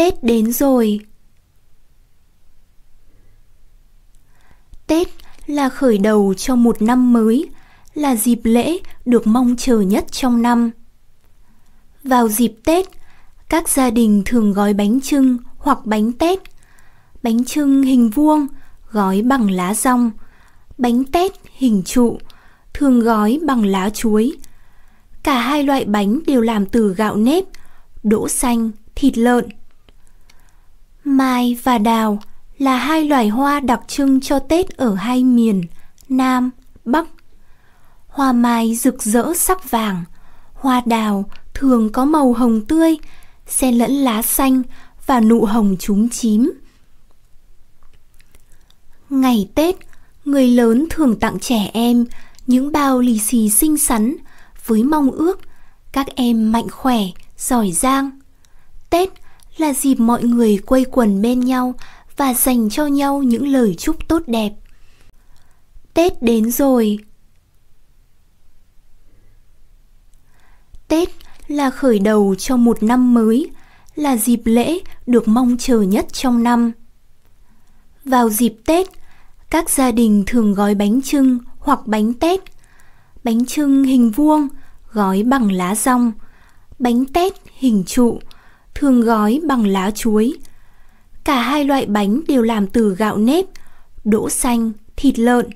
Tết đến rồi. Tết là khởi đầu cho một năm mới, là dịp lễ được mong chờ nhất trong năm. Vào dịp Tết, các gia đình thường gói bánh trưng hoặc bánh Tết. Bánh trưng hình vuông, gói bằng lá rong. Bánh Tết hình trụ, thường gói bằng lá chuối. Cả hai loại bánh đều làm từ gạo nếp, đỗ xanh, thịt lợn – Mai và đào là hai loài hoa đặc trưng cho Tết ở hai miền, Nam, Bắc. Hoa mai rực rỡ sắc vàng, hoa đào thường có màu hồng tươi, xen lẫn lá xanh và nụ hồng trúng chím. Ngày Tết, người lớn thường tặng trẻ em những bao lì xì xinh xắn với mong ước các em mạnh khỏe, giỏi giang. Tết là dịp mọi người quây quần bên nhau và dành cho nhau những lời chúc tốt đẹp. Tết đến rồi. Tết là khởi đầu cho một năm mới, là dịp lễ được mong chờ nhất trong năm. Vào dịp Tết, các gia đình thường gói bánh trưng hoặc bánh Tết. Bánh trưng hình vuông, gói bằng lá rong, bánh Tết hình trụ, thường gói bằng lá chuối. Cả hai loại bánh đều làm từ gạo nếp, đỗ xanh, thịt lợn.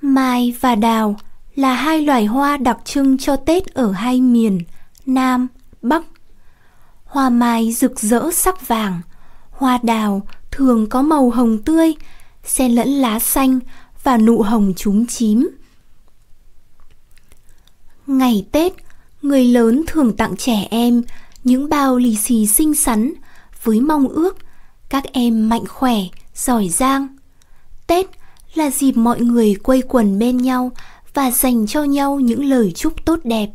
Mai và đào là hai loài hoa đặc trưng cho Tết ở hai miền, Nam, Bắc. Hoa mai rực rỡ sắc vàng, hoa đào thường có màu hồng tươi, xen lẫn lá xanh và nụ hồng trúng chím. Ngày Tết, người lớn thường tặng trẻ em những bao lì xì xinh xắn với mong ước các em mạnh khỏe, giỏi giang. Tết là dịp mọi người quây quần bên nhau và dành cho nhau những lời chúc tốt đẹp.